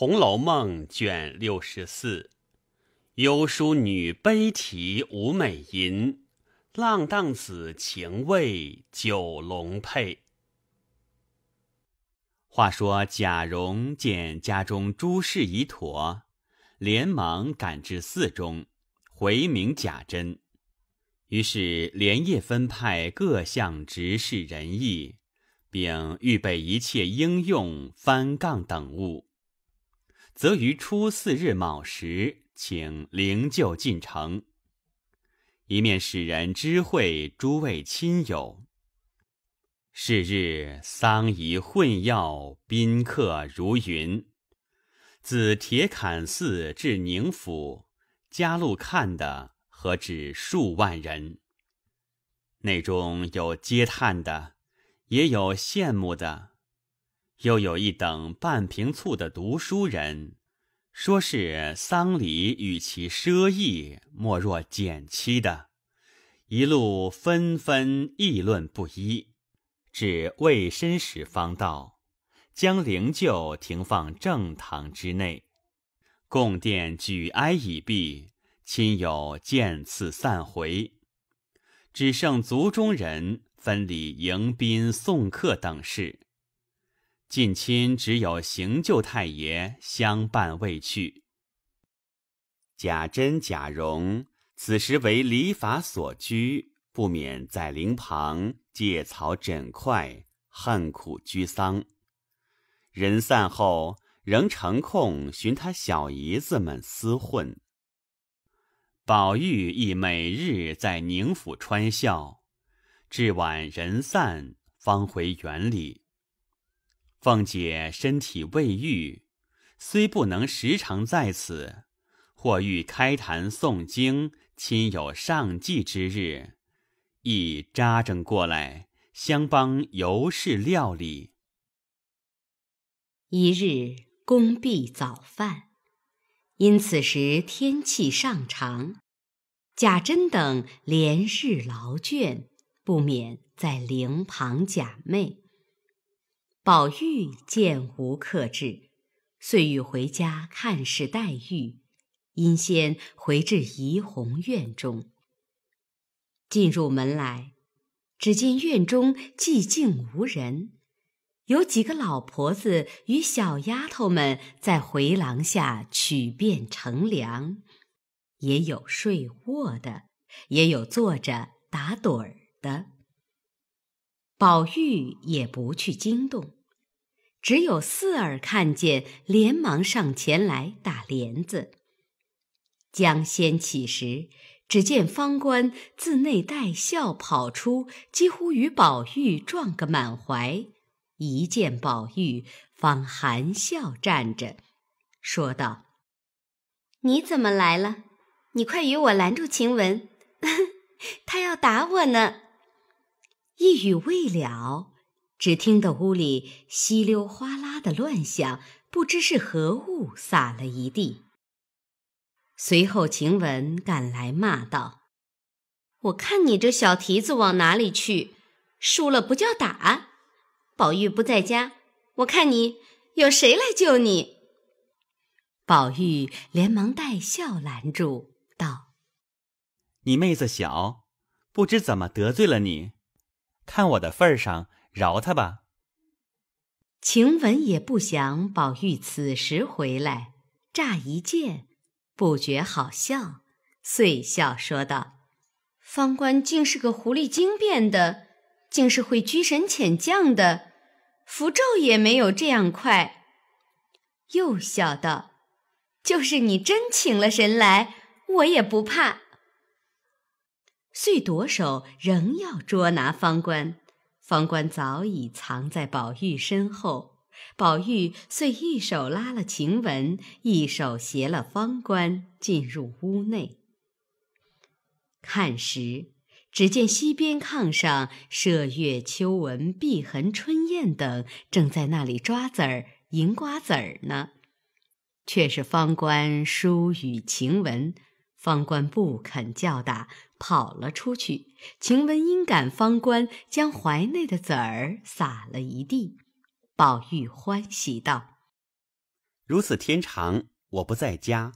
《红楼梦》卷六十四，幽淑女悲啼无美吟，浪荡子情味九龙佩。话说贾蓉见家中诸事已妥，连忙赶至寺中，回明贾珍，于是连夜分派各项执事人役，并预备一切应用翻杠等物。则于初四日卯时，请灵柩进城，一面使人知会诸位亲友。是日丧仪混药，宾客如云，自铁坎寺至宁府，加路看的何止数万人。内中有嗟叹的，也有羡慕的。又有一等半瓶醋的读书人，说是丧礼与其奢逸，莫若简期的。一路纷纷议论不一，至未申时方到，将灵柩停放正堂之内，供殿举哀已毕，亲友见次散回，只剩族中人分礼迎宾送客等事。近亲只有行舅太爷相伴未去，贾珍、贾蓉此时为礼法所拘，不免在灵旁借草枕块，恨苦居丧。人散后，仍成空寻他小姨子们厮混。宝玉亦每日在宁府穿孝，至晚人散，方回园里。凤姐身体未愈，虽不能时常在此；或欲开坛诵经、亲友上祭之日，亦扎正过来相帮尤氏料理。一日工毕早饭，因此时天气尚长，贾珍等连日劳倦，不免在灵旁假寐。宝玉见无客至，遂欲回家看视黛玉，因先回至怡红院中。进入门来，只见院中寂静无人，有几个老婆子与小丫头们在回廊下曲便乘凉，也有睡卧的，也有坐着打盹儿的。宝玉也不去惊动，只有四儿看见，连忙上前来打帘子。将掀起时，只见方官自内带笑跑出，几乎与宝玉撞个满怀。一见宝玉，方含笑站着，说道：“你怎么来了？你快与我拦住晴雯，她 要打我呢。”一语未了，只听得屋里稀溜哗啦的乱响，不知是何物洒了一地。随后晴雯赶来骂道：“我看你这小蹄子往哪里去？输了不叫打？宝玉不在家，我看你有谁来救你？”宝玉连忙带笑拦住道：“你妹子小，不知怎么得罪了你。”看我的份上，饶他吧。晴雯也不想宝玉此时回来，乍一见，不觉好笑，遂笑说道：“方官竟是个狐狸精变的，竟是会拘神遣将的，符咒也没有这样快。”又笑道：“就是你真请了神来，我也不怕。”遂夺手，仍要捉拿方官。方官早已藏在宝玉身后。宝玉遂一手拉了晴雯，一手携了方官进入屋内。看时，只见西边炕上麝月秋纹碧痕春燕等正在那里抓子儿、赢瓜子儿呢。却是方官疏与晴雯，方官不肯叫打。跑了出去，晴雯因赶方官，将怀内的籽儿撒了一地。宝玉欢喜道：“如此天长，我不在家，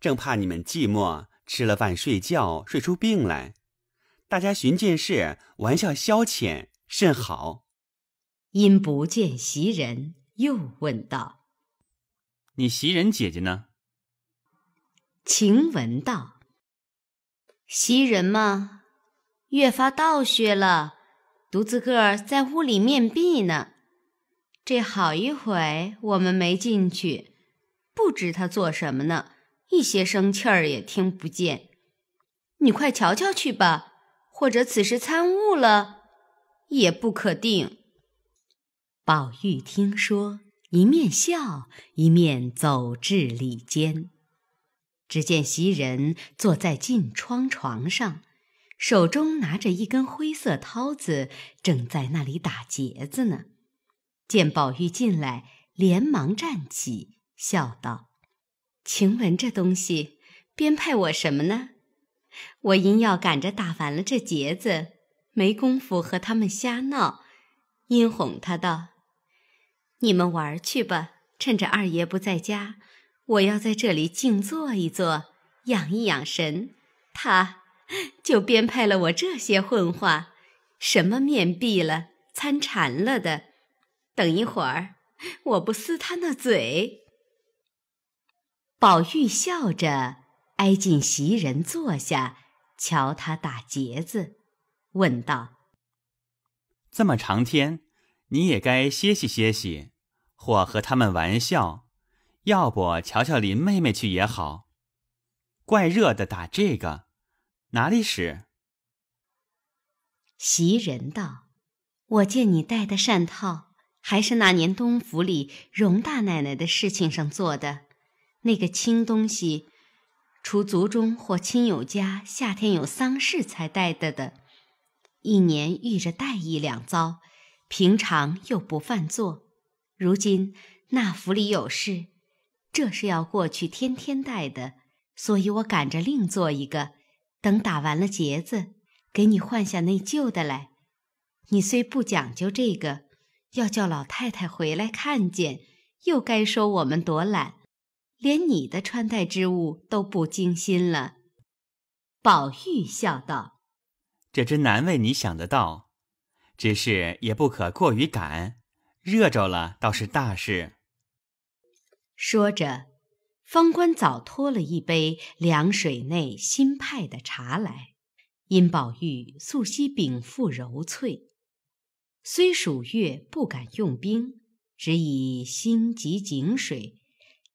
正怕你们寂寞，吃了饭睡觉，睡出病来。大家寻件事玩笑消遣，甚好。”因不见袭人，又问道：“你袭人姐姐呢？”晴雯道。袭人嘛，越发倒削了，独自个在屋里面壁呢。这好一回，我们没进去，不知他做什么呢。一些生气儿也听不见。你快瞧瞧去吧，或者此时参悟了，也不可定。宝玉听说，一面笑，一面走至里间。只见袭人坐在近窗床上，手中拿着一根灰色绦子，正在那里打结子呢。见宝玉进来，连忙站起，笑道：“晴雯这东西编派我什么呢？我因要赶着打完了这结子，没工夫和他们瞎闹，因哄他道：‘你们玩去吧，趁着二爷不在家。’”我要在这里静坐一坐，养一养神，他就编排了我这些混话，什么面壁了、参禅了的。等一会儿，我不撕他那嘴。宝玉笑着挨近袭人坐下，瞧他打结子，问道：“这么长天，你也该歇息歇息，或和他们玩笑。”要不瞧瞧林妹妹去也好，怪热的，打这个，哪里使？袭人道：“我见你戴的扇套，还是那年东府里荣大奶奶的事情上做的，那个青东西，除族中或亲友家夏天有丧事才戴的的，一年遇着戴一两遭，平常又不犯错。如今那府里有事。”这是要过去天天戴的，所以我赶着另做一个，等打完了结子，给你换下那旧的来。你虽不讲究这个，要叫老太太回来看见，又该说我们多懒，连你的穿戴之物都不精心了。宝玉笑道：“这真难为你想得到，只是也不可过于赶，热着了倒是大事。”说着，方官早托了一杯凉水内新派的茶来。因宝玉素喜禀赋柔脆，虽暑月不敢用冰，只以心汲井水，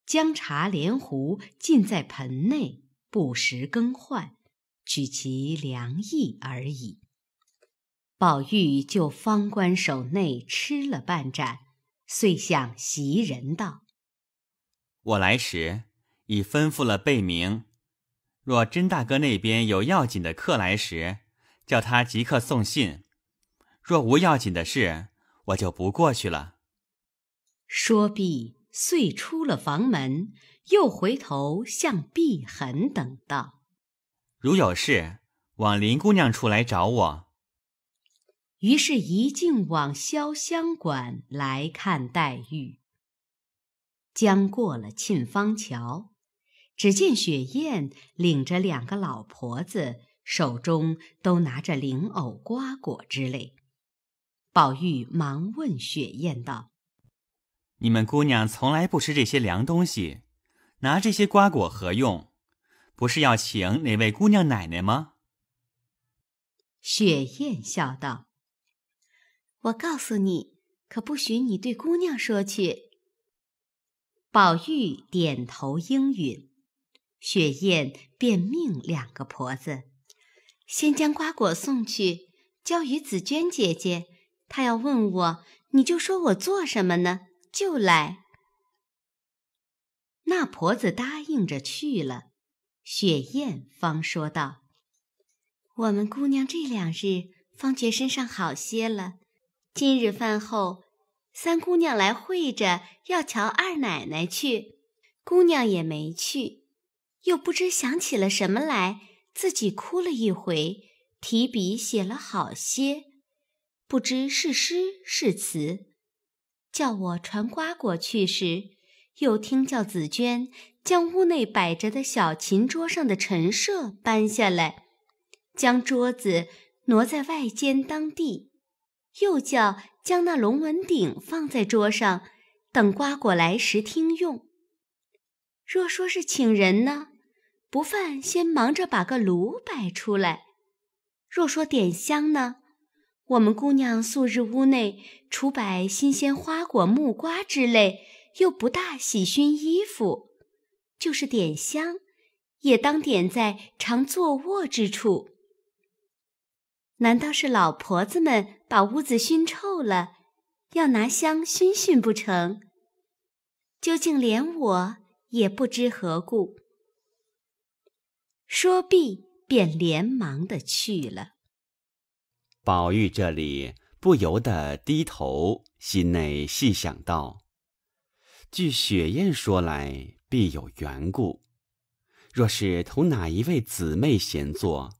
将茶连壶浸在盆内，不时更换，取其凉意而已。宝玉就方官手内吃了半盏，遂向袭人道。我来时已吩咐了贝明，若甄大哥那边有要紧的客来时，叫他即刻送信；若无要紧的事，我就不过去了。说毕，遂出了房门，又回头向碧痕等道：“如有事，往林姑娘处来找我。”于是，一径往潇湘馆来看黛玉。将过了沁芳桥，只见雪雁领着两个老婆子，手中都拿着灵藕瓜果之类。宝玉忙问雪雁道：“你们姑娘从来不吃这些凉东西，拿这些瓜果何用？不是要请哪位姑娘奶奶吗？”雪雁笑道：“我告诉你，可不许你对姑娘说去。”宝玉点头应允，雪雁便命两个婆子，先将瓜果送去，交与紫娟姐姐。她要问我，你就说我做什么呢？就来。那婆子答应着去了，雪雁方说道：“我们姑娘这两日方觉身上好些了，今日饭后。”三姑娘来会着要瞧二奶奶去，姑娘也没去，又不知想起了什么来，自己哭了一回，提笔写了好些，不知是诗是词。叫我传瓜果去时，又听叫紫娟将屋内摆着的小琴桌上的陈设搬下来，将桌子挪在外间当地，又叫。将那龙纹鼎放在桌上，等瓜果来时听用。若说是请人呢，不犯先忙着把个炉摆出来；若说点香呢，我们姑娘素日屋内除摆新鲜花果、木瓜之类，又不大喜熏衣服，就是点香，也当点在常坐卧之处。难道是老婆子们把屋子熏臭了，要拿香熏熏不成？究竟连我也不知何故。说毕，便连忙的去了。宝玉这里不由得低头，心内细想道：“据雪雁说来，必有缘故。若是同哪一位姊妹闲坐。”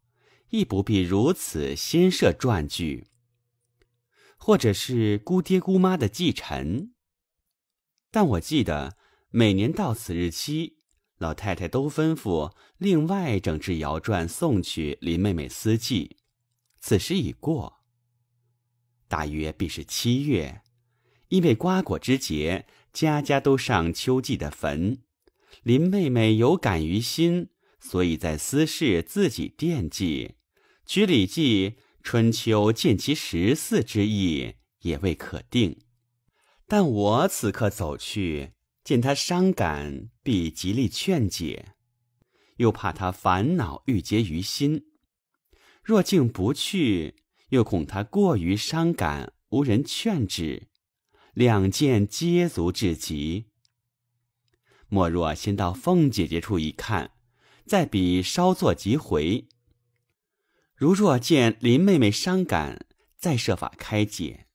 亦不必如此新设传句，或者是姑爹姑妈的祭辰。但我记得每年到此日期，老太太都吩咐另外整治谣传送去林妹妹私祭。此时已过，大约必是七月，因为瓜果之节，家家都上秋季的坟。林妹妹有感于心，所以在私事自己惦记。据《礼记·春秋》，见其十四之意也未可定。但我此刻走去，见他伤感，必极力劝解；又怕他烦恼郁结于心。若竟不去，又恐他过于伤感，无人劝止。两件皆足至极。莫若先到凤姐姐处一看，再比稍作即回。如若见林妹妹伤感，再设法开解，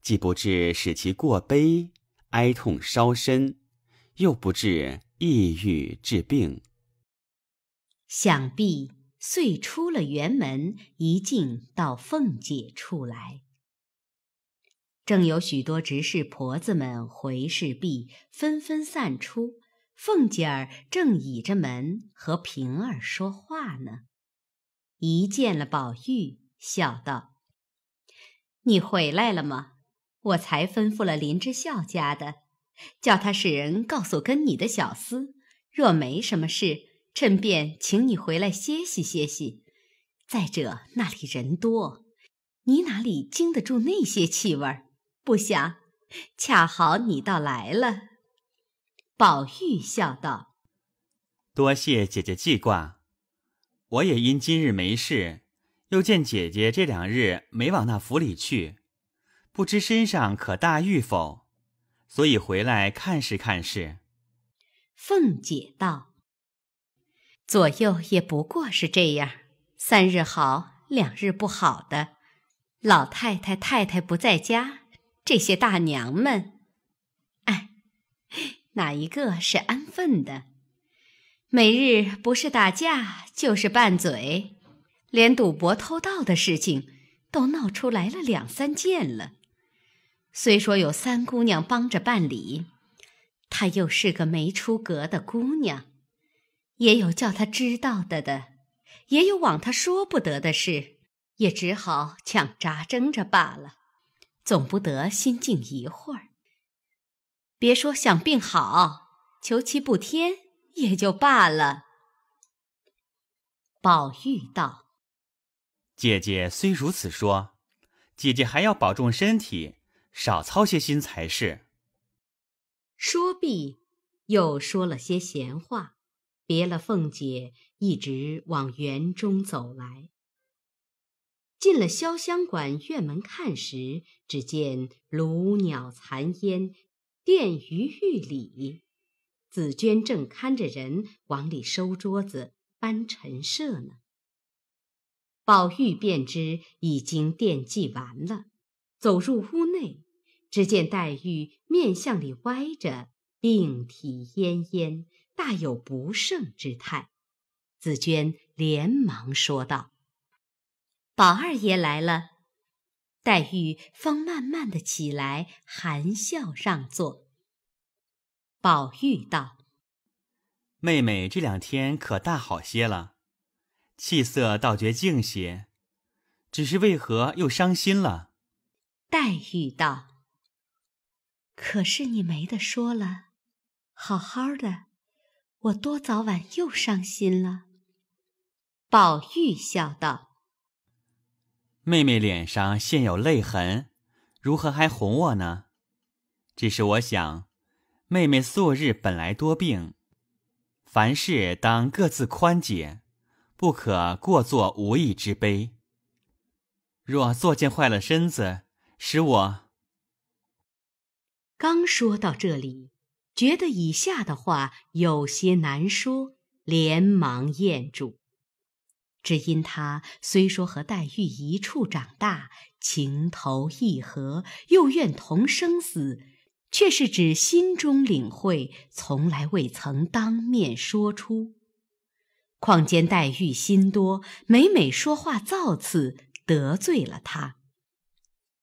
既不致使其过悲，哀痛烧身，又不至抑郁治病。想必遂出了园门，一进到凤姐处来，正有许多执事婆子们回事毕，纷纷散出。凤姐儿正倚着门和平儿说话呢。一见了宝玉，笑道：“你回来了吗？我才吩咐了林之孝家的，叫他使人告诉跟你的小厮，若没什么事，趁便请你回来歇息歇息。再者那里人多，你哪里经得住那些气味？不想恰好你倒来了。”宝玉笑道：“多谢姐姐记挂。”我也因今日没事，又见姐姐这两日没往那府里去，不知身上可大愈否，所以回来看是看是。凤姐道：“左右也不过是这样，三日好，两日不好的。老太太、太太不在家，这些大娘们，哎，哪一个是安分的？”每日不是打架就是拌嘴，连赌博偷盗的事情都闹出来了两三件了。虽说有三姑娘帮着办理，她又是个没出阁的姑娘，也有叫她知道的的，也有往她说不得的事，也只好抢扎争着罢了，总不得心静一会儿。别说想病好，求其不添。也就罢了。宝玉道：“姐姐虽如此说，姐姐还要保重身体，少操些心才是。”说毕，又说了些闲话，别了凤姐，一直往园中走来。进了潇湘馆院门，看时，只见炉鸟残烟，殿鱼玉里。紫娟正看着人往里收桌子搬陈设呢，宝玉便知已经惦记完了，走入屋内，只见黛玉面向里歪着，病体奄奄，大有不胜之态。紫娟连忙说道：“宝二爷来了。”黛玉方慢慢的起来，含笑让座。宝玉道：“妹妹这两天可大好些了，气色倒觉静些，只是为何又伤心了？”黛玉道：“可是你没得说了，好好的，我多早晚又伤心了？”宝玉笑道：“妹妹脸上现有泪痕，如何还哄我呢？只是我想。”妹妹素日本来多病，凡事当各自宽解，不可过作无益之悲。若作践坏了身子，使我……刚说到这里，觉得以下的话有些难说，连忙咽住。只因他虽说和黛玉一处长大，情投意合，又愿同生死。却是指心中领会，从来未曾当面说出。况兼黛玉心多，每每说话造次，得罪了他。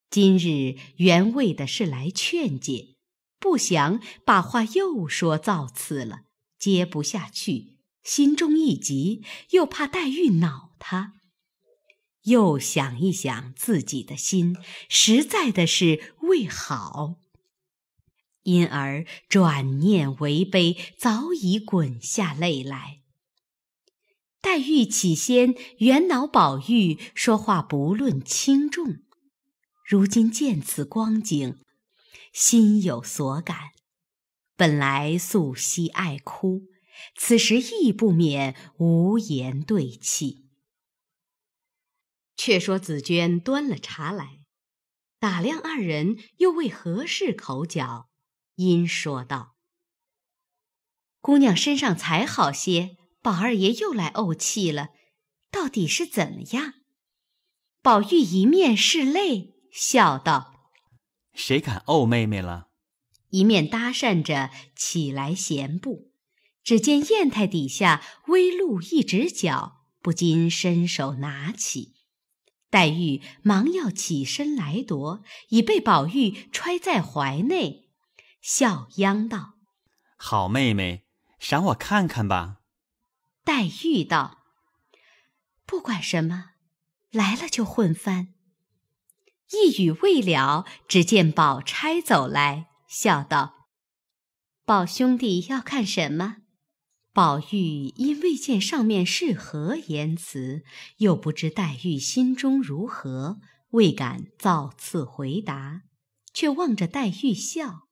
今日原为的是来劝解，不想把话又说造次了，接不下去，心中一急，又怕黛玉恼他，又想一想自己的心，实在的是为好。因而转念为悲，早已滚下泪来。黛玉起先原恼宝玉说话不论轻重，如今见此光景，心有所感，本来素惜爱哭，此时亦不免无言对泣。却说紫娟端了茶来，打量二人又为何事口角。因说道：“姑娘身上才好些，宝二爷又来怄气了，到底是怎么样？”宝玉一面拭泪，笑道：“谁敢怄妹妹了？”一面搭讪着起来闲步，只见砚台底下微露一只脚，不禁伸手拿起，黛玉忙要起身来夺，已被宝玉揣在怀内。笑央道：“好妹妹，赏我看看吧。”黛玉道：“不管什么，来了就混翻。”一语未了，只见宝钗走来，笑道：“宝兄弟要看什么？”宝玉因未见上面是何言辞，又不知黛玉心中如何，未敢造次回答，却望着黛玉笑。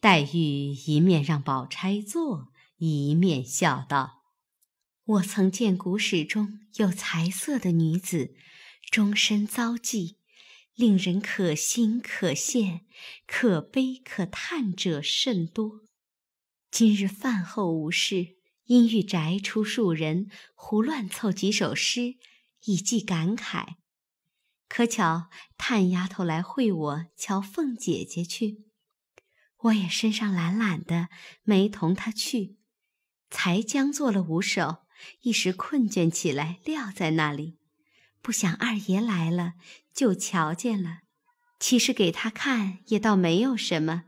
黛玉一面让宝钗坐，一面笑道：“我曾见古史中有才色的女子，终身遭际，令人可欣可羡，可悲可叹者甚多。今日饭后无事，因欲宅出数人，胡乱凑几首诗，以寄感慨。可巧探丫头来会我，瞧凤姐姐去。”我也身上懒懒的，没同他去，才将做了五首，一时困倦起来，撂在那里。不想二爷来了，就瞧见了。其实给他看也倒没有什么，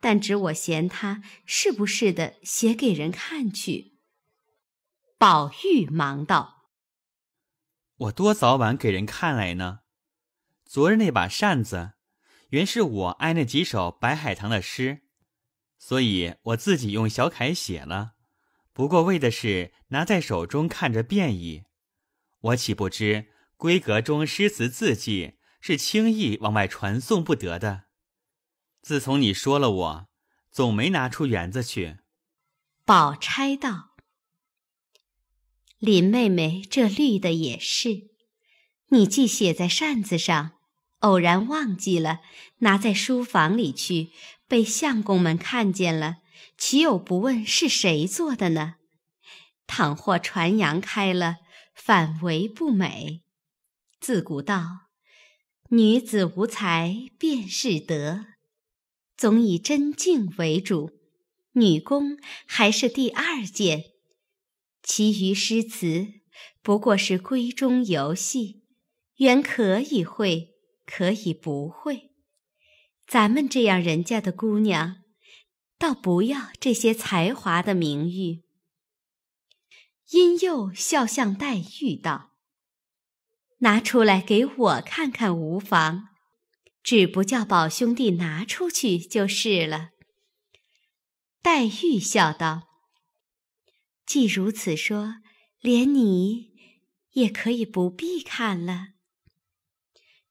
但只我嫌他是不是的，写给人看去。宝玉忙道：“我多早晚给人看来呢？昨日那把扇子。”原是我爱那几首白海棠的诗，所以我自己用小楷写了。不过为的是拿在手中看着便宜。我岂不知闺阁中诗词字迹是轻易往外传送不得的？自从你说了我，总没拿出园子去。宝钗道：“林妹妹这绿的也是，你既写在扇子上。”偶然忘记了，拿在书房里去，被相公们看见了，岂有不问是谁做的呢？倘或传扬开了，反为不美。自古道，女子无才便是德，总以真静为主。女工还是第二件，其余诗词不过是闺中游戏，原可以会。可以不会，咱们这样人家的姑娘，倒不要这些才华的名誉。殷又笑向黛玉道：“拿出来给我看看无妨，只不叫宝兄弟拿出去就是了。”黛玉笑道：“既如此说，连你也可以不必看了。”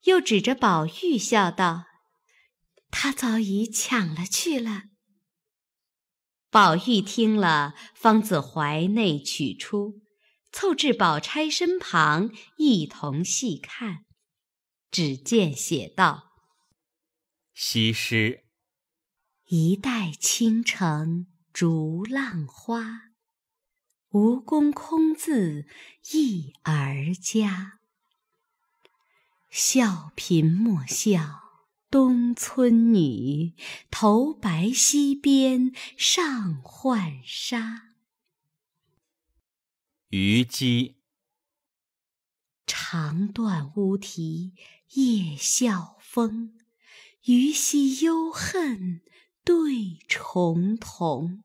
又指着宝玉笑道：“他早已抢了去了。”宝玉听了，方自怀内取出，凑至宝钗身旁，一同细看，只见写道：“西施，一代倾城逐浪花，吴宫空自忆儿家。”笑贫莫笑东村女，头白溪边上浣纱。虞姬，长断乌啼夜啸风，虞兮忧恨对重瞳，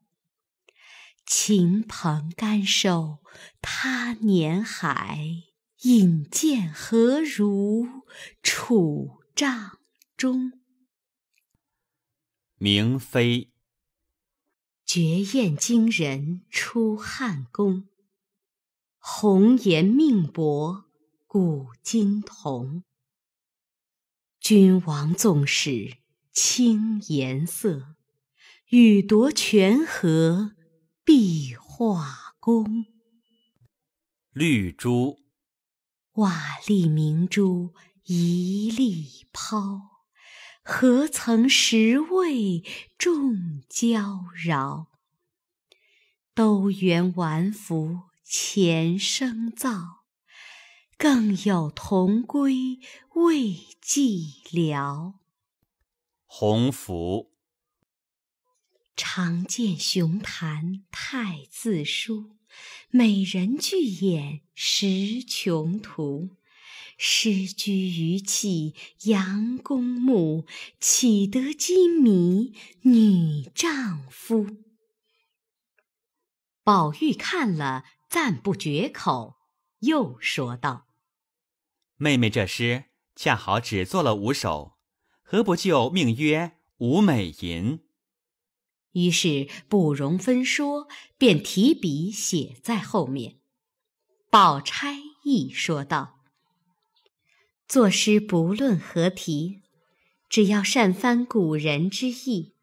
秦蓬干瘦他年海。引见何如楚帐中？明妃绝艳惊人出汉宫，红颜命薄古今同。君王纵使轻颜色，欲夺泉和必画工。绿珠。瓦砾明珠一粒抛，何曾识味众娇娆？都缘玩服前生造，更有同归未寂寥。鸿福，常见雄坛太自书。美人具眼识穷途，失居于气阳公墓，岂得金迷女丈夫？宝玉看了赞不绝口，又说道：“妹妹这诗恰好只做了五首，何不就命曰《五美吟》？”于是不容分说，便提笔写在后面。宝钗亦说道：“作诗不论何题，只要善翻古人之意。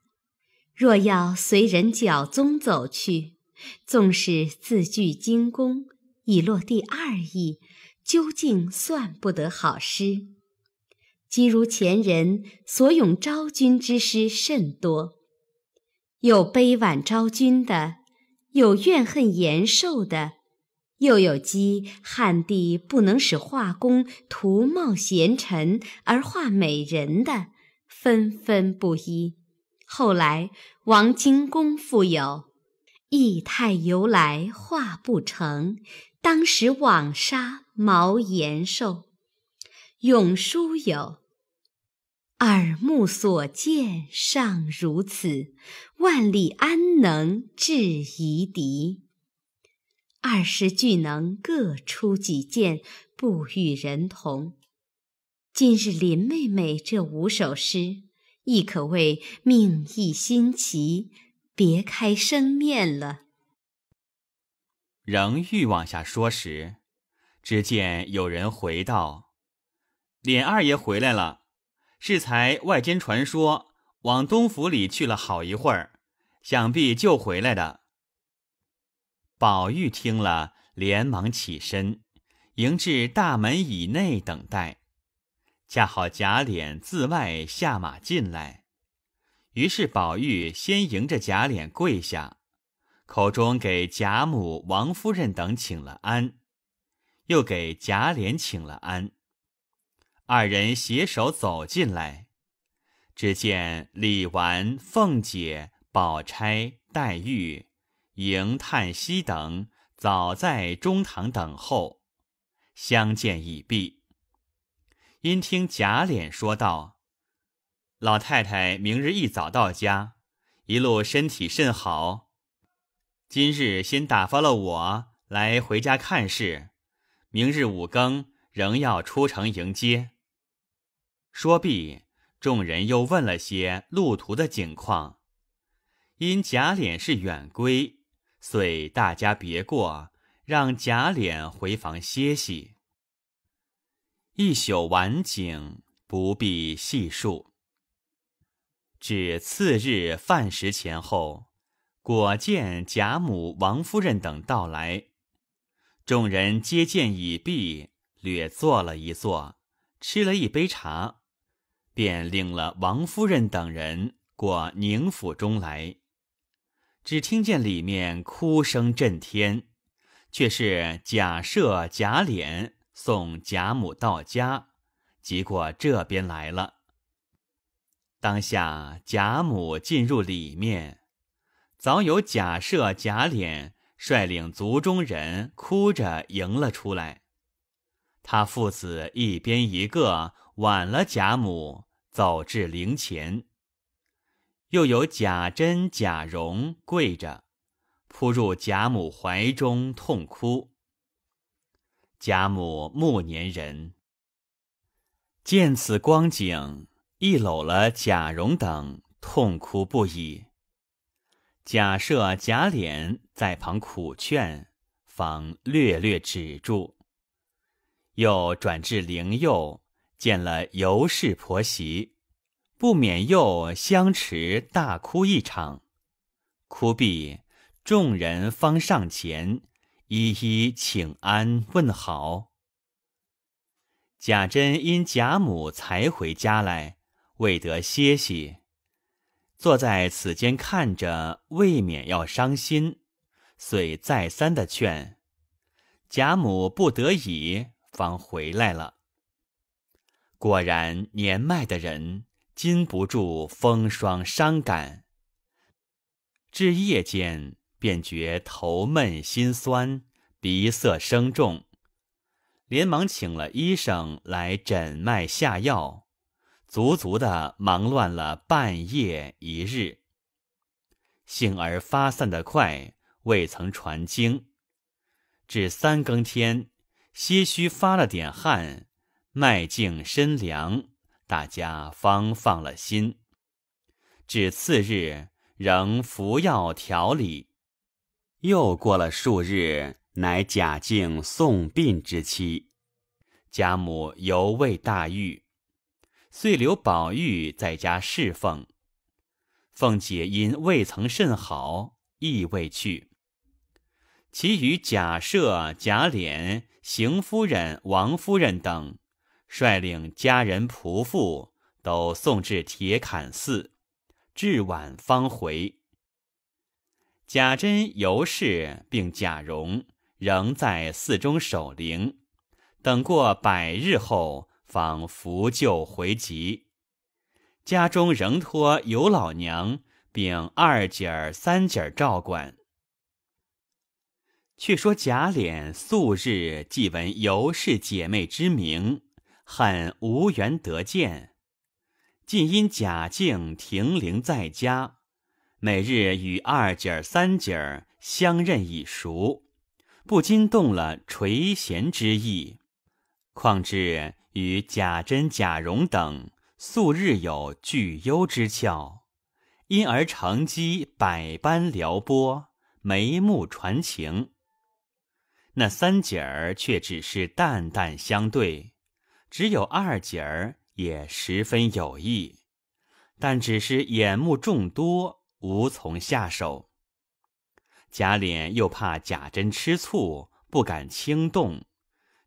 若要随人脚踪走去，纵使字句精工，已落第二意，究竟算不得好诗。即如前人所咏昭君之诗甚多。”有悲惋昭君的，有怨恨延寿的，又有讥汉帝不能使画工图貌贤臣而画美人的，纷纷不一。后来王荆公赋有：“意态由来画不成，当时枉杀毛延寿。”永书有。耳目所见尚如此，万里安能制夷狄？二十俱能各出己见，不与人同。今日林妹妹这五首诗，亦可谓命意新奇，别开生面了。仍欲往下说时，只见有人回道：“林二爷回来了。”适才外间传说往东府里去了好一会儿，想必就回来的。宝玉听了，连忙起身，迎至大门以内等待。恰好贾琏自外下马进来，于是宝玉先迎着贾琏跪下，口中给贾母、王夫人等请了安，又给贾琏请了安。二人携手走进来，只见李纨、凤姐、宝钗、黛玉、迎、叹息等早在中堂等候，相见已毕。因听贾琏说道：“老太太明日一早到家，一路身体甚好。今日先打发了我来回家看事，明日五更仍要出城迎接。”说毕，众人又问了些路途的景况。因贾琏是远归，遂大家别过，让贾琏回房歇息。一宿晚景不必细述。至次日饭时前后，果见贾母、王夫人等到来，众人接见已毕，略坐了一坐，吃了一杯茶。便领了王夫人等人过宁府中来，只听见里面哭声震天，却是贾赦、贾琏送贾母到家，即过这边来了。当下贾母进入里面，早有贾赦、贾琏率领族中人哭着迎了出来，他父子一边一个挽了贾母。走至灵前，又有贾珍、贾蓉跪着，扑入贾母怀中痛哭。贾母暮年人，见此光景，一搂了贾蓉等，痛哭不已。贾赦、贾琏在旁苦劝，方略略止住。又转至灵右。见了尤氏婆媳，不免又相持大哭一场。哭毕，众人方上前一一请安问好。贾珍因贾母才回家来，未得歇息，坐在此间看着，未免要伤心，遂再三的劝贾母，不得已方回来了。果然，年迈的人禁不住风霜伤感，至夜间便觉头闷心酸，鼻塞声重，连忙请了医生来诊脉下药，足足的忙乱了半夜一日。幸而发散的快，未曾传经，至三更天，些许发了点汗。脉静身凉，大家方放了心。至次日，仍服药调理。又过了数日，乃贾敬送殡之期，贾母犹未大愈，遂留宝玉在家侍奉。凤姐因未曾甚好，亦未去。其余贾赦、贾琏、邢夫人、王夫人等。率领家人仆妇都送至铁槛寺，至晚方回。贾珍尤氏并贾蓉仍在寺中守灵，等过百日后，方扶柩回籍。家中仍托尤老娘并二姐儿、三姐儿照管。却说贾琏素日既闻尤氏姐妹之名。恨无缘得见，竟因贾敬停灵在家，每日与二姐儿、三姐儿相认已熟，不禁动了垂涎之意。况至与贾珍、贾蓉等素日有聚幽之俏，因而乘机百般撩拨，眉目传情。那三姐儿却只是淡淡相对。只有二姐儿也十分有意，但只是眼目众多，无从下手。贾琏又怕贾珍吃醋，不敢轻动，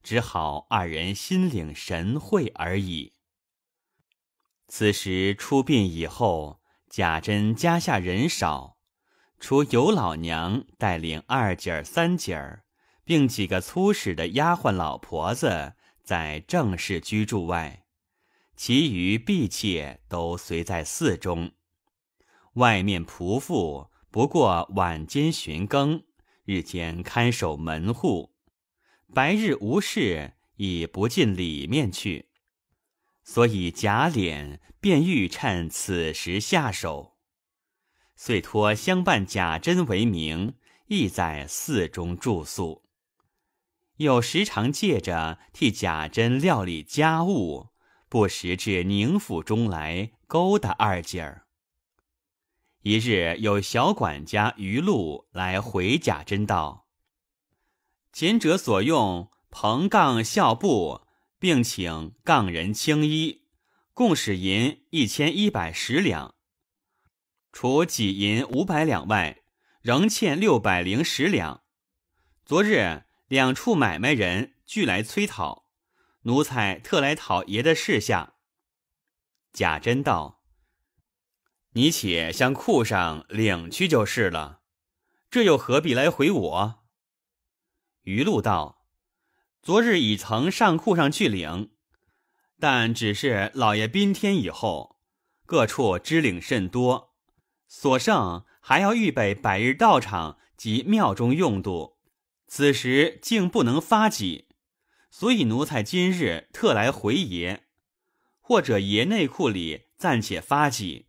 只好二人心领神会而已。此时出殡以后，贾珍家下人少，除尤老娘带领二姐儿、三姐儿，并几个粗使的丫鬟、老婆子。在正式居住外，其余婢妾都随在寺中。外面仆妇不过晚间巡更，日间看守门户。白日无事，已不进里面去。所以贾琏便欲趁此时下手，遂托相伴贾珍为名，亦在寺中住宿。又时常借着替贾珍料理家务，不时至宁府中来勾搭二姐儿。一日，有小管家余禄来回贾珍道：“前者所用棚杠孝布，并请杠人青衣，共使银一千一百十两，除己银五百两外，仍欠六百零十两。昨日。”两处买卖人俱来催讨，奴才特来讨爷的事下。贾珍道：“你且向库上领去就是了，这又何必来回我？”余禄道：“昨日已曾上库上去领，但只是老爷宾天以后，各处支领甚多，所剩还要预备百日道场及庙中用度。”此时竟不能发己，所以奴才今日特来回爷，或者爷内库里暂且发己，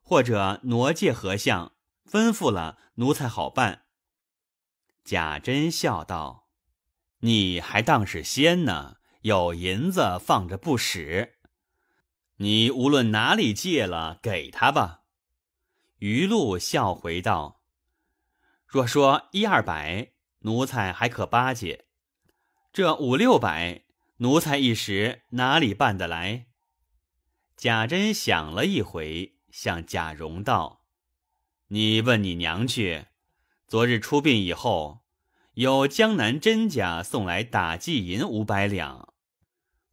或者挪借何相吩咐了，奴才好办。贾珍笑道：“你还当是仙呢？有银子放着不使，你无论哪里借了给他吧。”余禄笑回道：“若说一二百。”奴才还可巴结，这五六百，奴才一时哪里办得来？贾珍想了一回，向贾蓉道：“你问你娘去，昨日出殡以后，有江南甄家送来打祭银五百两，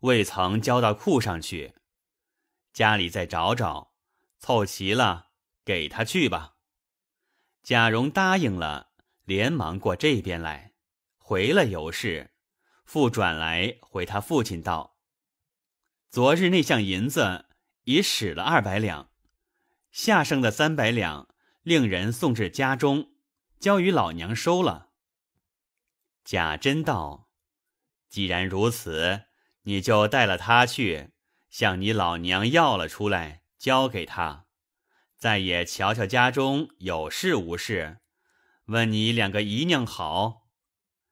未曾交到库上去，家里再找找，凑齐了给他去吧。”贾蓉答应了。连忙过这边来，回了尤氏，复转来回他父亲道：“昨日那项银子已使了二百两，下剩的三百两，令人送至家中，交与老娘收了。”贾珍道：“既然如此，你就带了他去，向你老娘要了出来，交给他，再也瞧瞧家中有事无事。”问你两个姨娘好，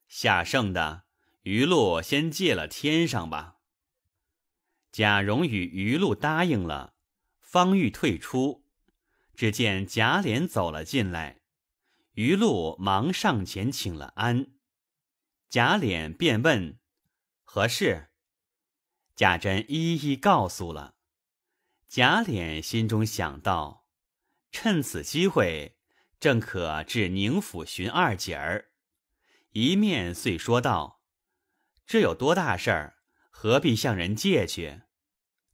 下剩的余露先借了天上吧。贾蓉与余露答应了，方欲退出，只见贾琏走了进来，余露忙上前请了安。贾琏便问何事，贾珍一一告诉了。贾琏心中想到，趁此机会。正可至宁府寻二姐儿，一面遂说道：“这有多大事儿，何必向人借去？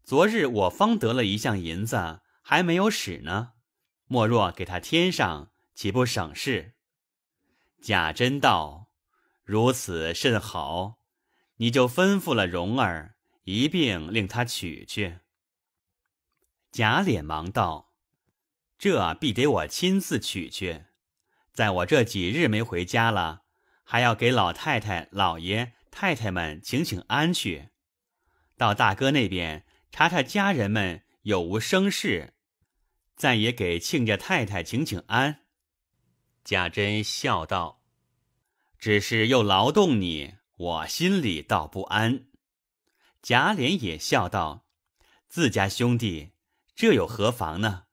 昨日我方得了一项银子，还没有使呢，莫若给他添上，岂不省事？”贾珍道：“如此甚好，你就吩咐了蓉儿，一并令他取去。”贾琏忙道。这必得我亲自取去，在我这几日没回家了，还要给老太太、老爷、太太们请请安去，到大哥那边查查家人们有无生事，再也给亲家太太请请安。贾珍笑道：“只是又劳动你，我心里倒不安。”贾琏也笑道：“自家兄弟，这又何妨呢？”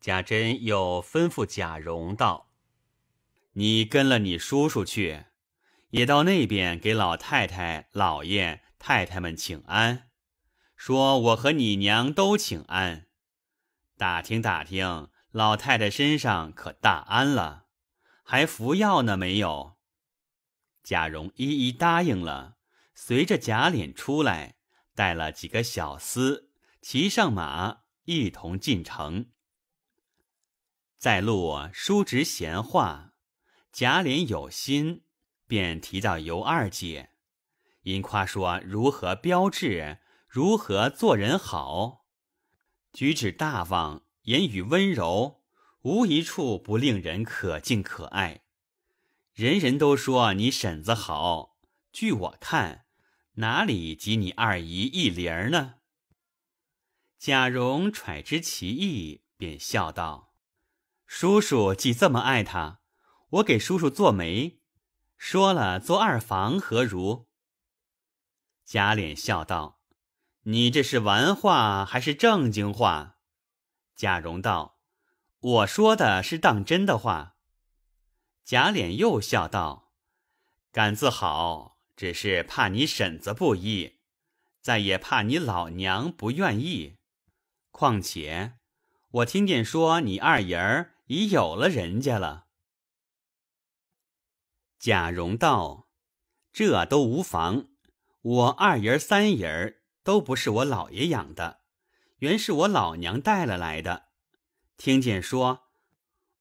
贾珍又吩咐贾蓉道：“你跟了你叔叔去，也到那边给老太太、老爷、太太们请安，说我和你娘都请安，打听打听老太太身上可大安了，还服药呢没有？”贾蓉一一答应了，随着贾琏出来，带了几个小厮，骑上马，一同进城。再录叔侄闲话，贾琏有心，便提到尤二姐，因夸说如何标致，如何做人好，举止大方，言语温柔，无一处不令人可敬可爱。人人都说你婶子好，据我看，哪里及你二姨一厘呢？贾蓉揣知其意，便笑道。叔叔既这么爱他，我给叔叔做媒，说了做二房何如？贾琏笑道：“你这是玩话还是正经话？”贾蓉道：“我说的是当真的话。”贾琏又笑道：“敢自好，只是怕你婶子不依，再也怕你老娘不愿意。况且我听见说你二爷儿。”已有了人家了。贾蓉道：“这都无妨，我二爷儿、三爷儿都不是我老爷养的，原是我老娘带了来的。听见说，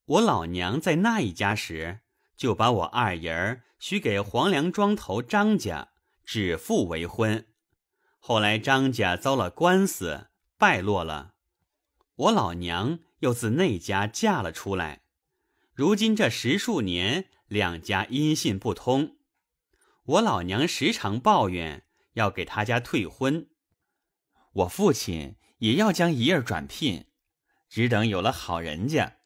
我老娘在那一家时，就把我二爷儿许给黄粱庄头张家，指腹为婚。后来张家遭了官司，败落了，我老娘。”又自那家嫁了出来，如今这十数年，两家音信不通，我老娘时常抱怨，要给他家退婚，我父亲也要将姨儿转聘，只等有了好人家。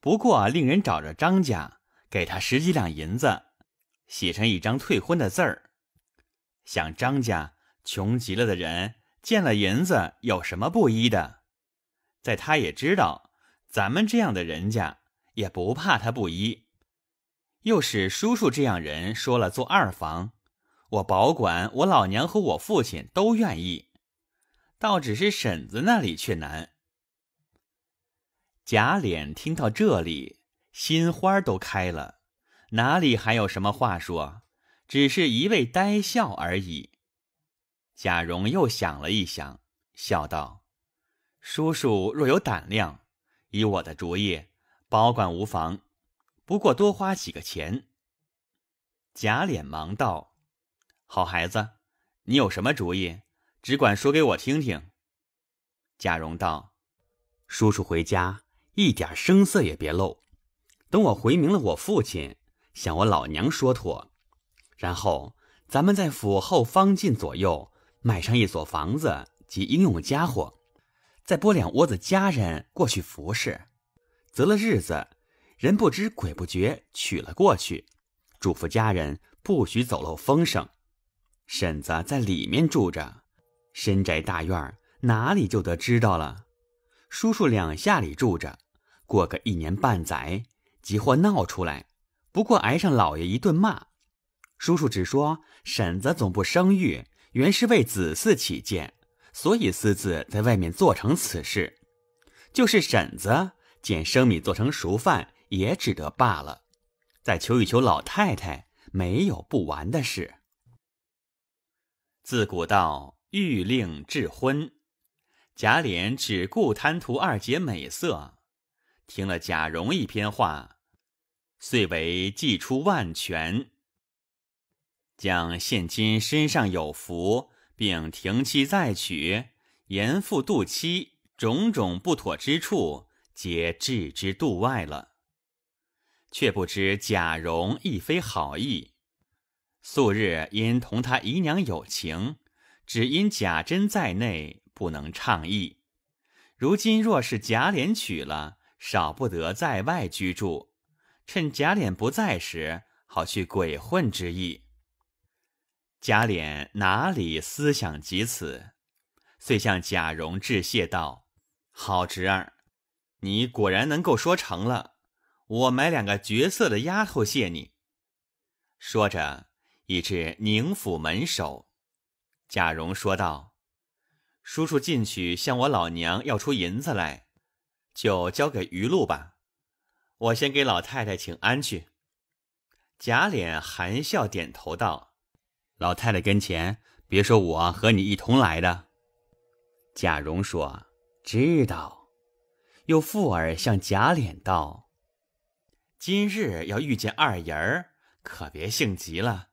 不过令人找着张家，给他十几两银子，写成一张退婚的字儿，想张家穷极了的人，见了银子有什么不依的？在他也知道，咱们这样的人家也不怕他不依。又是叔叔这样人说了做二房，我保管我老娘和我父亲都愿意。倒只是婶子那里却难。贾琏听到这里，心花都开了，哪里还有什么话说？只是一味呆笑而已。贾蓉又想了一想，笑道。叔叔若有胆量，以我的主意保管无妨，不过多花几个钱。贾琏忙道：“好孩子，你有什么主意，只管说给我听听。”贾蓉道：“叔叔回家一点声色也别露，等我回明了我父亲，向我老娘说妥，然后咱们在府后方进左右买上一所房子及应用家伙。”再拨两窝子家人过去服侍，择了日子，人不知鬼不觉娶了过去，嘱咐家人不许走漏风声。婶子在里面住着，深宅大院哪里就得知道了。叔叔两下里住着，过个一年半载，急或闹出来，不过挨上老爷一顿骂。叔叔只说婶子总不生育，原是为子嗣起见。所以私自在外面做成此事，就是婶子捡生米做成熟饭，也只得罢了。再求一求老太太，没有不完的事。自古道欲令智昏，贾琏只顾贪图二姐美色，听了贾蓉一篇话，遂为计出万全，将现今身上有福。并停妻再娶、严父度妻种种不妥之处，皆置之度外了。却不知贾蓉亦非好意，素日因同他姨娘有情，只因贾珍在内不能畅意。如今若是贾琏娶了，少不得在外居住，趁贾琏不在时，好去鬼混之意。贾琏哪里思想及此，遂向贾蓉致谢道：“好侄儿，你果然能够说成了，我买两个绝色的丫头谢你。”说着，已至宁府门首。贾蓉说道：“叔叔进去向我老娘要出银子来，就交给余禄吧。我先给老太太请安去。”贾琏含笑点头道。老太太跟前，别说我和你一同来的。贾蓉说：“知道。”又附耳向贾琏道：“今日要遇见二爷儿，可别性急了，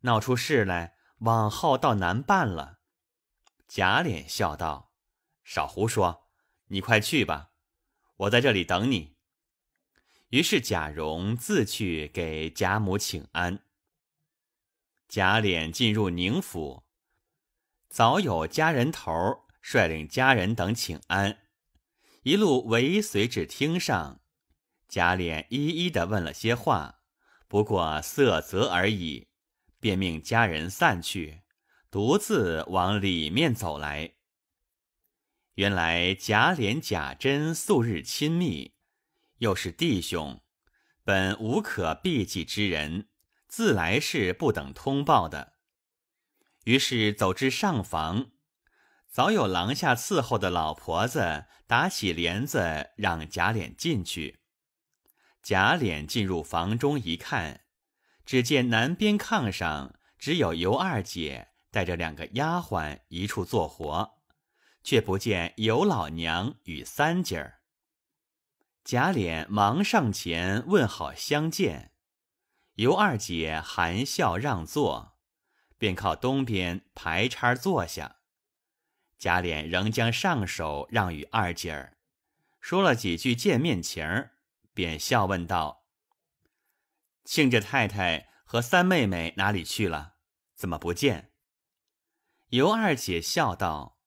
闹出事来，往后倒难办了。”贾琏笑道：“少胡说，你快去吧，我在这里等你。”于是贾蓉自去给贾母请安。贾琏进入宁府，早有家人头率领家人等请安，一路尾随至厅上。贾琏一一的问了些话，不过色泽而已，便命家人散去，独自往里面走来。原来贾琏、贾珍素日亲密，又是弟兄，本无可避忌之人。自来是不等通报的，于是走至上房，早有廊下伺候的老婆子打起帘子，让贾琏进去。贾琏进入房中一看，只见南边炕上只有尤二姐带着两个丫鬟一处做活，却不见尤老娘与三姐儿。贾琏忙上前问好相见。尤二姐含笑让座，便靠东边排叉坐下。贾琏仍将上手让与二姐儿，说了几句见面情儿，便笑问道：“庆家太太和三妹妹哪里去了？怎么不见？”尤二姐笑道：“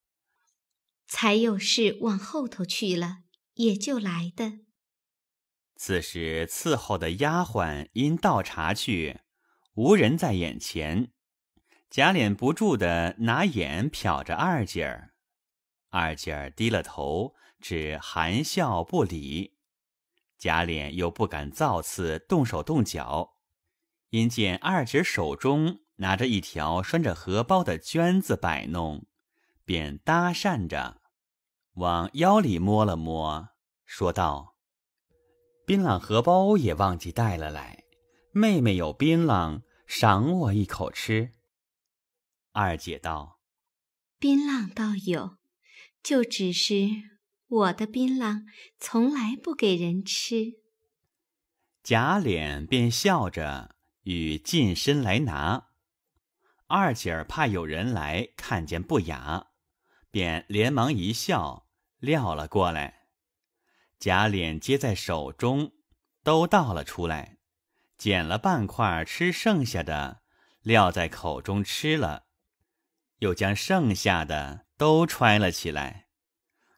才有事往后头去了，也就来的。”此时伺候的丫鬟因倒茶去，无人在眼前，贾琏不住的拿眼瞟着二姐儿，二姐儿低了头，只含笑不理。贾琏又不敢造次动手动脚，因见二姐儿手中拿着一条拴着荷包的绢子摆弄，便搭讪着往腰里摸了摸，说道。槟榔荷包也忘记带了来，妹妹有槟榔赏我一口吃。二姐道：“槟榔倒有，就只是我的槟榔从来不给人吃。”贾琏便笑着与近身来拿，二姐儿怕有人来看见不雅，便连忙一笑，撂了过来。贾琏接在手中，都倒了出来，捡了半块吃，剩下的撂在口中吃了，又将剩下的都揣了起来。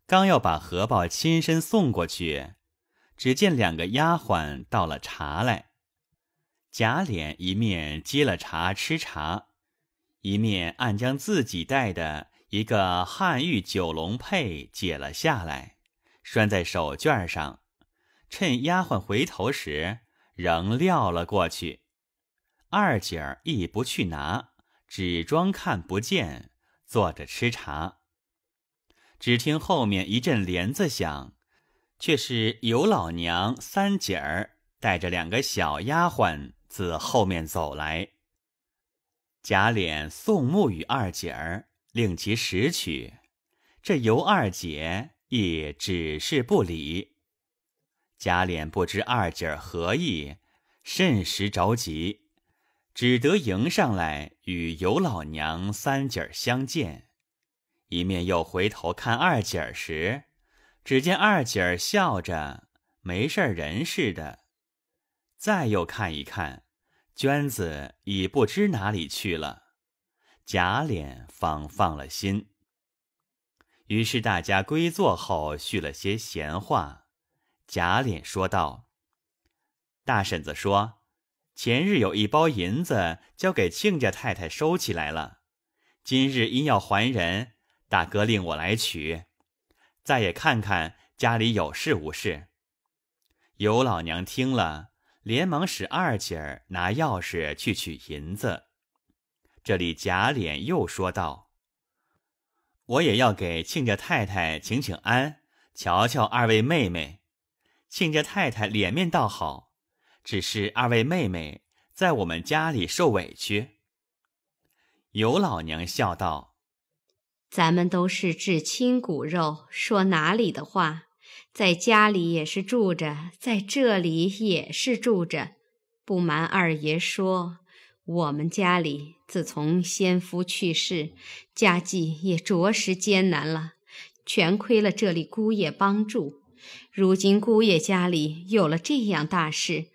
刚要把荷包亲身送过去，只见两个丫鬟倒了茶来，贾琏一面接了茶吃茶，一面暗将自己带的一个汉玉九龙佩解了下来。拴在手绢上，趁丫鬟回头时，仍撂了过去。二姐儿亦不去拿，只装看不见，坐着吃茶。只听后面一阵帘子响，却是尤老娘三姐儿带着两个小丫鬟自后面走来。贾琏送木与二姐儿，令其拾取。这尤二姐。亦只是不理。贾琏不知二姐儿何意，甚时着急，只得迎上来与尤老娘、三姐儿相见。一面又回头看二姐儿时，只见二姐儿笑着，没事人似的。再又看一看，娟子已不知哪里去了，贾琏方放了心。于是大家归坐后，叙了些闲话。贾琏说道：“大婶子说，前日有一包银子交给亲家太太收起来了，今日因要还人，大哥令我来取，再也看看家里有事无事。”尤老娘听了，连忙使二姐儿拿钥匙去取银子。这里贾琏又说道。我也要给亲家太太请请安，瞧瞧二位妹妹。亲家太太脸面倒好，只是二位妹妹在我们家里受委屈。尤老娘笑道：“咱们都是至亲骨肉，说哪里的话？在家里也是住着，在这里也是住着。不瞒二爷说。”我们家里自从先夫去世，家计也着实艰难了，全亏了这里姑爷帮助。如今姑爷家里有了这样大事，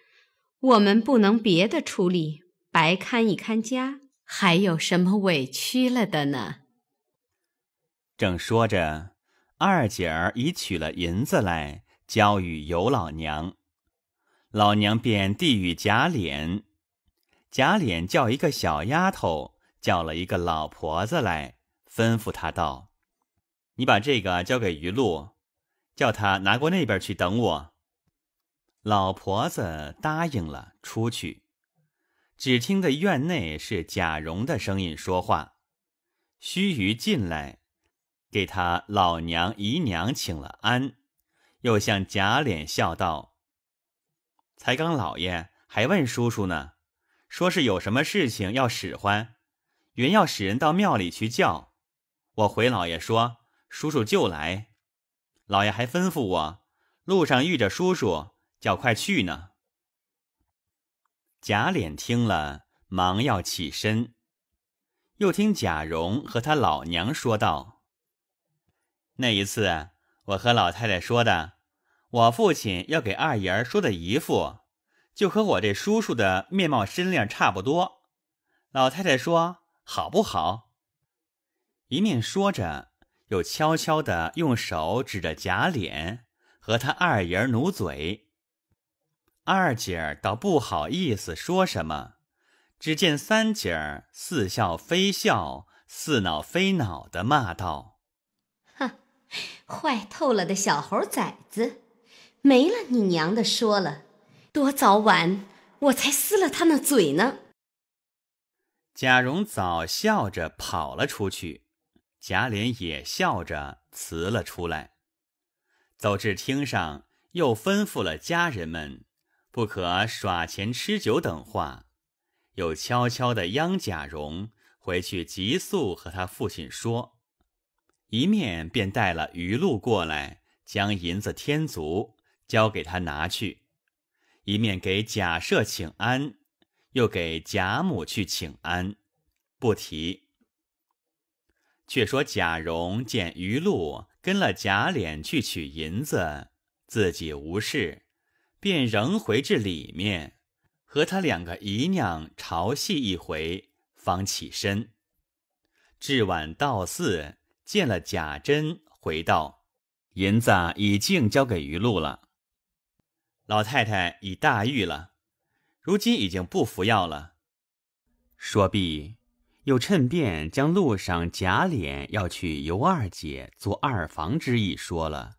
我们不能别的处理，白看一看家，还有什么委屈了的呢？正说着，二姐儿已取了银子来，交与尤老娘，老娘便递与贾琏。贾琏叫一个小丫头，叫了一个老婆子来，吩咐她道：“你把这个交给余露，叫他拿过那边去等我。”老婆子答应了，出去。只听得院内是贾蓉的声音说话。须臾进来，给他老娘姨娘请了安，又向贾琏笑道：“才刚老爷还问叔叔呢。”说是有什么事情要使唤，原要使人到庙里去叫，我回老爷说叔叔就来，老爷还吩咐我路上遇着叔叔叫快去呢。贾琏听了，忙要起身，又听贾蓉和他老娘说道：“那一次我和老太太说的，我父亲要给二爷儿说的姨父。”就和我这叔叔的面貌身量差不多，老太太说好不好？一面说着，又悄悄的用手指着假脸和他二爷努嘴。二姐儿倒不好意思说什么，只见三姐儿似笑非笑、似恼非恼的骂道：“哼，坏透了的小猴崽子，没了你娘的说了。”多早晚我才撕了他那嘴呢！贾蓉早笑着跑了出去，贾琏也笑着辞了出来。走至厅上，又吩咐了家人们不可耍钱吃酒等话，又悄悄的央贾蓉回去，急速和他父亲说。一面便带了余禄过来，将银子添足，交给他拿去。一面给贾赦请安，又给贾母去请安，不提。却说贾蓉见余露跟了贾琏去取银子，自己无事，便仍回至里面，和他两个姨娘朝戏一回，方起身。至晚到寺，见了贾珍，回道：“银子已经交给余露了。”老太太已大愈了，如今已经不服药了。说毕，又趁便将路上贾琏要去尤二姐做二房之意说了，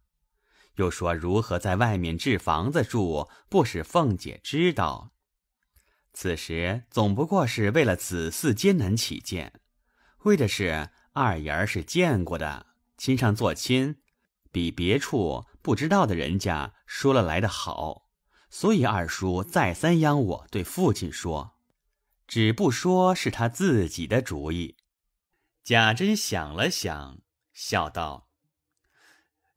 又说如何在外面置房子住，不使凤姐知道。此时总不过是为了子嗣艰难起见，为的是二爷儿是见过的，亲上做亲。比别处不知道的人家说了来的好，所以二叔再三央我对父亲说，只不说是他自己的主意。贾珍想了想，笑道：“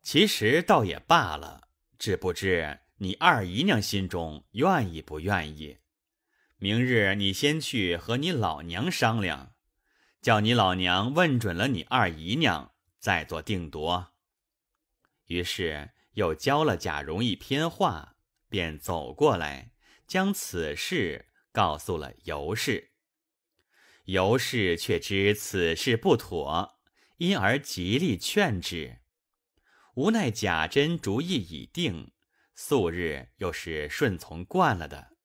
其实倒也罢了，只不知你二姨娘心中愿意不愿意。明日你先去和你老娘商量，叫你老娘问准了你二姨娘，再做定夺。”于是又教了贾蓉一篇话，便走过来将此事告诉了尤氏。尤氏却知此事不妥，因而极力劝止。无奈贾珍主意已定，素日又是顺从惯了的，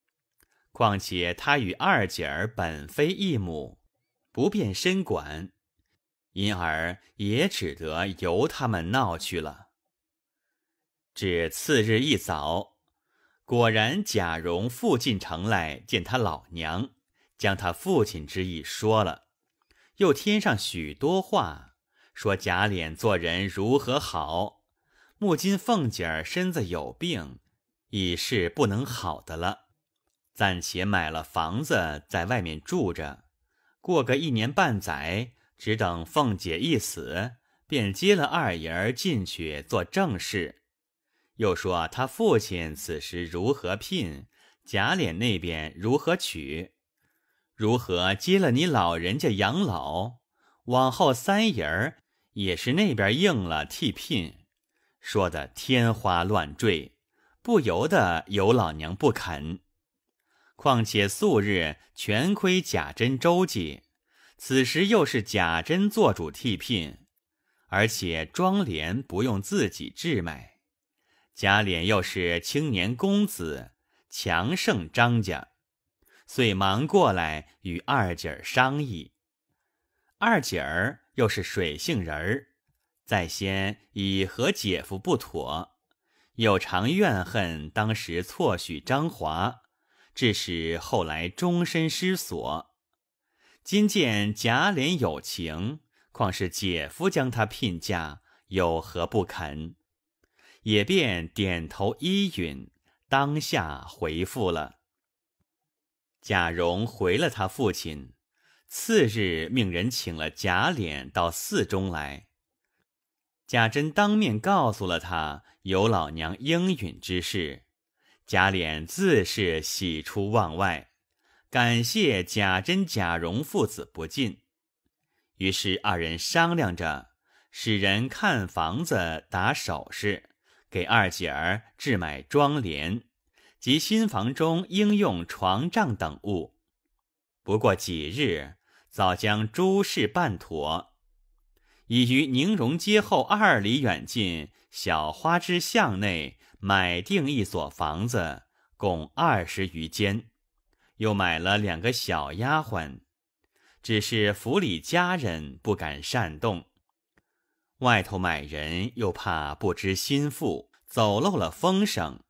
况且他与二姐儿本非异母，不便深管，因而也只得由他们闹去了。至次日一早，果然贾蓉复进城来见他老娘，将他父亲之意说了，又添上许多话，说贾琏做人如何好。目今凤姐身子有病，已是不能好的了，暂且买了房子在外面住着，过个一年半载，只等凤姐一死，便接了二爷进去做正事。又说他父亲此时如何聘，贾琏那边如何娶，如何接了你老人家养老，往后三爷儿也是那边应了替聘，说的天花乱坠，不由得尤老娘不肯。况且素日全亏贾珍周济，此时又是贾珍做主替聘，而且庄莲不用自己置买。贾琏又是青年公子，强盛张家，遂忙过来与二姐儿商议。二姐儿又是水性人儿，在先已和姐夫不妥，有常怨恨。当时错许张华，致使后来终身失所。今见贾琏有情，况是姐夫将他聘嫁，有何不肯？也便点头依允，当下回复了。贾蓉回了他父亲，次日命人请了贾琏到寺中来。贾珍当面告诉了他有老娘应允之事，贾琏自是喜出望外，感谢贾珍贾蓉父子不尽。于是二人商量着使人看房子、打首饰。给二姐儿置买妆帘及新房中应用床帐等物，不过几日，早将诸事办妥，已于宁荣街后二里远近小花枝巷内买定一所房子，共二十余间，又买了两个小丫鬟，只是府里家人不敢擅动。外头买人又怕不知心腹走漏了风声，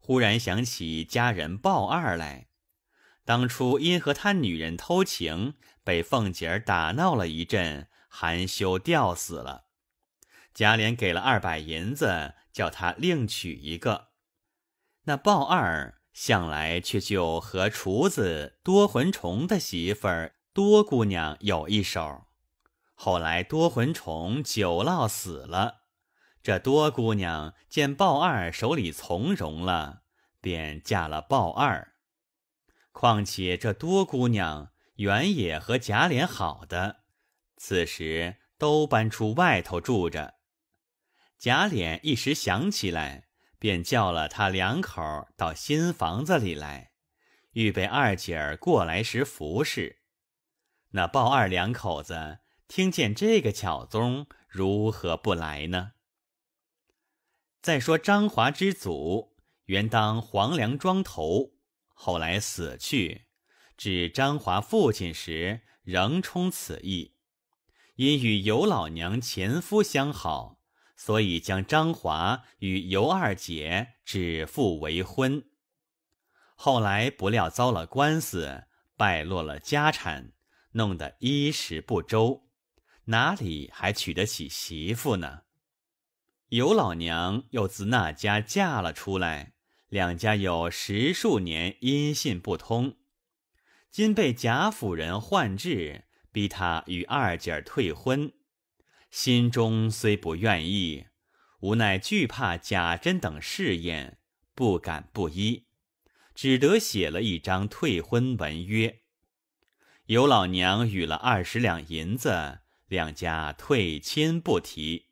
忽然想起家人鲍二来，当初因和他女人偷情，被凤姐打闹了一阵，含羞吊死了。贾琏给了二百银子，叫他另娶一个。那鲍二向来却就和厨子多魂虫的媳妇儿多姑娘有一手。后来多魂虫久落死了，这多姑娘见鲍二手里从容了，便嫁了鲍二。况且这多姑娘原也和贾琏好的，此时都搬出外头住着。贾琏一时想起来，便叫了他两口到新房子里来，预备二姐儿过来时服侍。那鲍二两口子。听见这个巧宗，如何不来呢？再说张华之祖原当黄梁庄头，后来死去。指张华父亲时仍充此意，因与尤老娘前夫相好，所以将张华与尤二姐指腹为婚。后来不料遭了官司，败落了家产，弄得衣食不周。哪里还娶得起媳妇呢？尤老娘又自那家嫁了出来，两家有十数年音信不通，今被贾府人换至，逼他与二姐儿退婚，心中虽不愿意，无奈惧怕贾珍等试验，不敢不依，只得写了一张退婚文约。尤老娘与了二十两银子。两家退亲不提。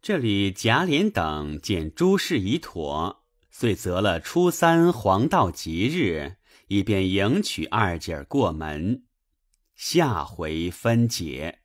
这里贾琏等见诸事已妥，遂择了初三黄道吉日，以便迎娶二姐过门。下回分解。